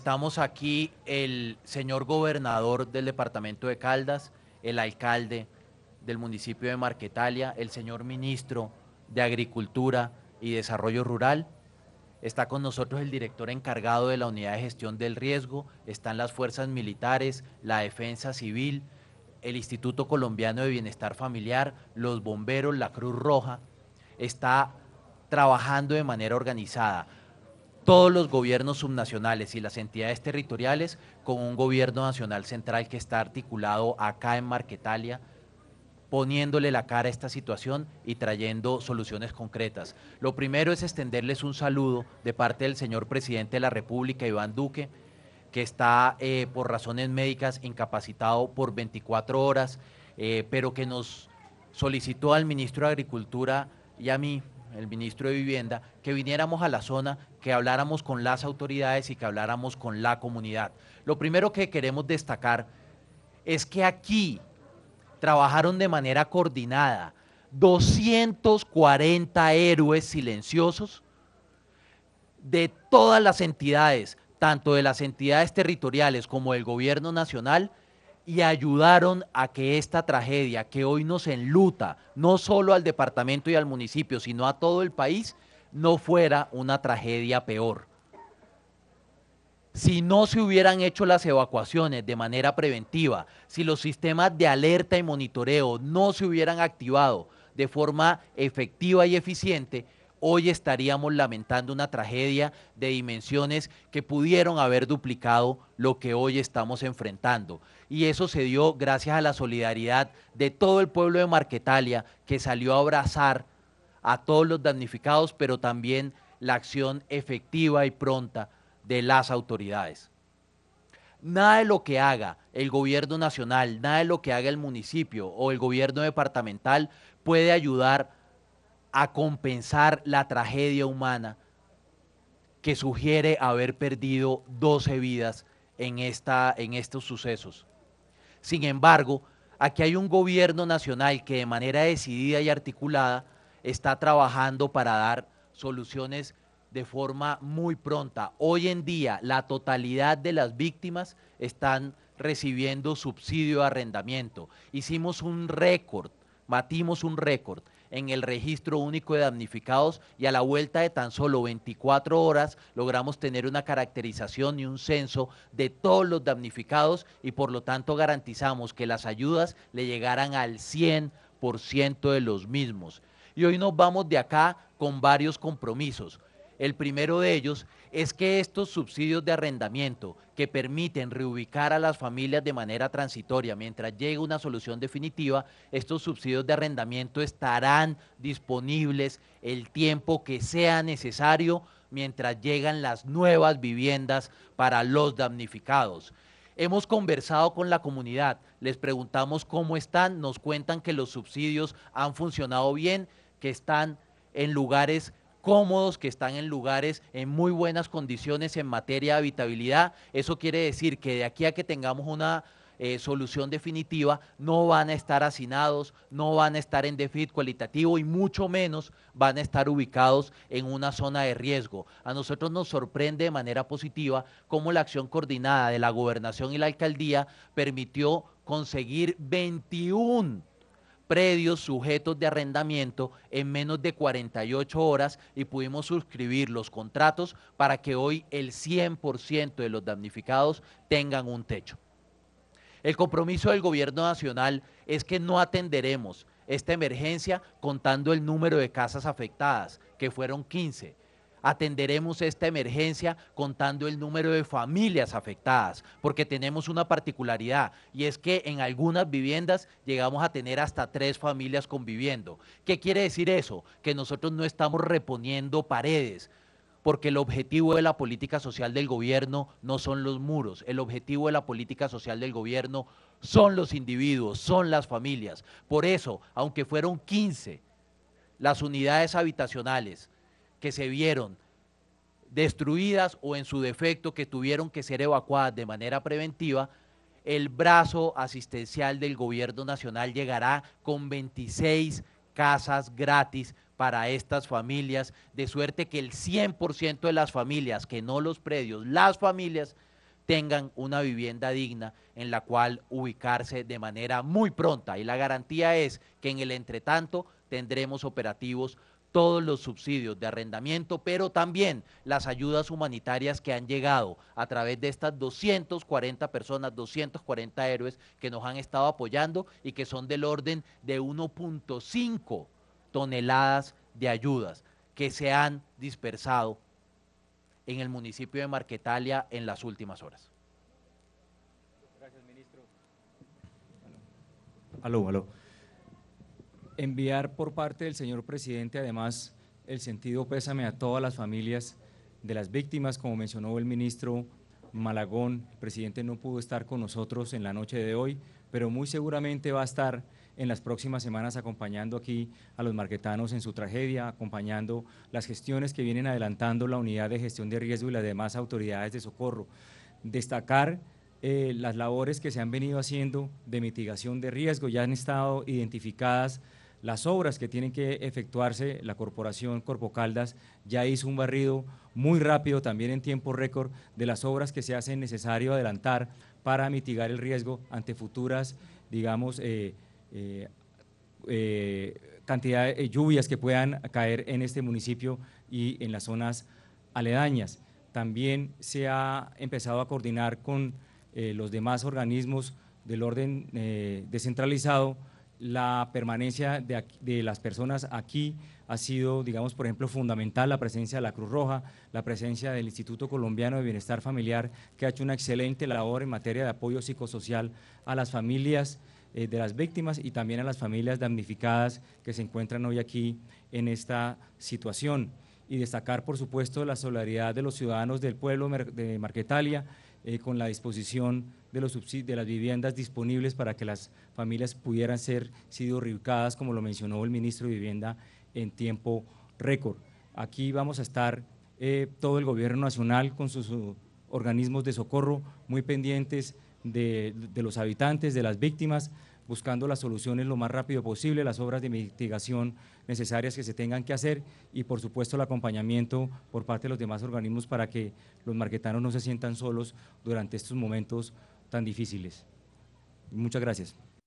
Estamos aquí el señor gobernador del departamento de Caldas, el alcalde del municipio de Marquetalia, el señor ministro de Agricultura y Desarrollo Rural. Está con nosotros el director encargado de la unidad de gestión del riesgo, están las fuerzas militares, la defensa civil, el Instituto Colombiano de Bienestar Familiar, los bomberos, la Cruz Roja. Está trabajando de manera organizada todos los gobiernos subnacionales y las entidades territoriales con un gobierno nacional central que está articulado acá en Marquetalia, poniéndole la cara a esta situación y trayendo soluciones concretas. Lo primero es extenderles un saludo de parte del señor presidente de la República, Iván Duque, que está eh, por razones médicas incapacitado por 24 horas, eh, pero que nos solicitó al ministro de Agricultura y a mí el ministro de Vivienda, que viniéramos a la zona, que habláramos con las autoridades y que habláramos con la comunidad. Lo primero que queremos destacar es que aquí trabajaron de manera coordinada 240 héroes silenciosos de todas las entidades, tanto de las entidades territoriales como del gobierno nacional, y ayudaron a que esta tragedia que hoy nos enluta, no solo al departamento y al municipio, sino a todo el país, no fuera una tragedia peor. Si no se hubieran hecho las evacuaciones de manera preventiva, si los sistemas de alerta y monitoreo no se hubieran activado de forma efectiva y eficiente, hoy estaríamos lamentando una tragedia de dimensiones que pudieron haber duplicado lo que hoy estamos enfrentando. Y eso se dio gracias a la solidaridad de todo el pueblo de Marquetalia que salió a abrazar a todos los damnificados, pero también la acción efectiva y pronta de las autoridades. Nada de lo que haga el gobierno nacional, nada de lo que haga el municipio o el gobierno departamental puede ayudar a compensar la tragedia humana que sugiere haber perdido 12 vidas en, esta, en estos sucesos. Sin embargo, aquí hay un gobierno nacional que de manera decidida y articulada está trabajando para dar soluciones de forma muy pronta. Hoy en día la totalidad de las víctimas están recibiendo subsidio de arrendamiento. Hicimos un récord, batimos un récord en el registro único de damnificados y a la vuelta de tan solo 24 horas logramos tener una caracterización y un censo de todos los damnificados y por lo tanto garantizamos que las ayudas le llegaran al 100% de los mismos. Y hoy nos vamos de acá con varios compromisos. El primero de ellos es que estos subsidios de arrendamiento que permiten reubicar a las familias de manera transitoria mientras llegue una solución definitiva, estos subsidios de arrendamiento estarán disponibles el tiempo que sea necesario mientras llegan las nuevas viviendas para los damnificados. Hemos conversado con la comunidad, les preguntamos cómo están, nos cuentan que los subsidios han funcionado bien, que están en lugares cómodos, que están en lugares en muy buenas condiciones en materia de habitabilidad. Eso quiere decir que de aquí a que tengamos una eh, solución definitiva, no van a estar hacinados, no van a estar en déficit cualitativo y mucho menos van a estar ubicados en una zona de riesgo. A nosotros nos sorprende de manera positiva cómo la acción coordinada de la gobernación y la alcaldía permitió conseguir 21 predios sujetos de arrendamiento en menos de 48 horas y pudimos suscribir los contratos para que hoy el 100% de los damnificados tengan un techo. El compromiso del Gobierno Nacional es que no atenderemos esta emergencia contando el número de casas afectadas, que fueron 15, atenderemos esta emergencia contando el número de familias afectadas, porque tenemos una particularidad y es que en algunas viviendas llegamos a tener hasta tres familias conviviendo. ¿Qué quiere decir eso? Que nosotros no estamos reponiendo paredes, porque el objetivo de la política social del gobierno no son los muros, el objetivo de la política social del gobierno son los individuos, son las familias. Por eso, aunque fueron 15 las unidades habitacionales, que se vieron destruidas o en su defecto que tuvieron que ser evacuadas de manera preventiva, el brazo asistencial del gobierno nacional llegará con 26 casas gratis para estas familias, de suerte que el 100% de las familias, que no los predios, las familias tengan una vivienda digna en la cual ubicarse de manera muy pronta. Y la garantía es que en el entretanto tendremos operativos todos los subsidios de arrendamiento, pero también las ayudas humanitarias que han llegado a través de estas 240 personas, 240 héroes que nos han estado apoyando y que son del orden de 1.5 toneladas de ayudas que se han dispersado en el municipio de Marquetalia en las últimas horas. Gracias, ministro. Aló, aló enviar por parte del señor presidente, además, el sentido pésame a todas las familias de las víctimas, como mencionó el ministro Malagón, el presidente no pudo estar con nosotros en la noche de hoy, pero muy seguramente va a estar en las próximas semanas acompañando aquí a los marquetanos en su tragedia, acompañando las gestiones que vienen adelantando la unidad de gestión de riesgo y las demás autoridades de socorro. Destacar eh, las labores que se han venido haciendo de mitigación de riesgo, ya han estado identificadas las obras que tienen que efectuarse, la corporación Corpo Caldas ya hizo un barrido muy rápido, también en tiempo récord, de las obras que se hacen necesario adelantar para mitigar el riesgo ante futuras, digamos, eh, eh, eh, cantidad de lluvias que puedan caer en este municipio y en las zonas aledañas. También se ha empezado a coordinar con los demás organismos del orden descentralizado la permanencia de, las personas aquí ha sido, digamos, por ejemplo, fundamental la presencia de la Cruz Roja, la presencia del Instituto Colombiano de Bienestar Familiar, que ha hecho una excelente labor en materia de apoyo psicosocial a las familias eh, de las víctimas y también a las familias damnificadas que se encuentran hoy aquí en esta situación. Y destacar, por supuesto, la solidaridad de los ciudadanos del pueblo de Marquetalia, eh, con la disposición de, los de las viviendas disponibles para que las familias pudieran ser sido reubicadas, como lo mencionó el ministro de Vivienda, en tiempo récord. Aquí vamos a estar eh, todo el gobierno nacional con sus organismos de socorro muy pendientes de, los habitantes, de las víctimas, buscando las soluciones lo más rápido posible, las obras de mitigación necesarias que se tengan que hacer y por supuesto el acompañamiento por parte de los demás organismos para que los marquetanos no se sientan solos durante estos momentos tan difíciles. Muchas gracias.